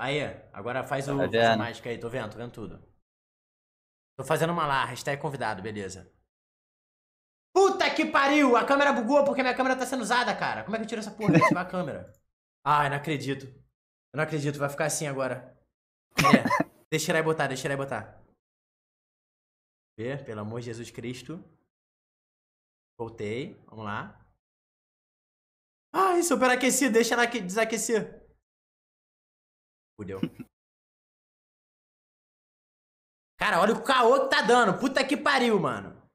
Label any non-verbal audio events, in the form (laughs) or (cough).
Aí, agora faz, tá o, faz a mágica aí. Tô vendo, tô vendo tudo. Tô fazendo uma lá, hashtag convidado, beleza. Puta que pariu! A câmera bugou porque minha câmera tá sendo usada, cara. Como é que eu tiro essa porra? Ativar a câmera. Ai, não acredito. Eu não acredito, vai ficar assim agora. É. (laughs) deixa tirar aí botar, deixa tirar aí botar. Ver? pelo amor de Jesus Cristo. Voltei, vamos lá. Ai, superaquecido, deixa ela desaquecer. Fudeu. Cara, olha o caô que tá dando. Puta que pariu, mano.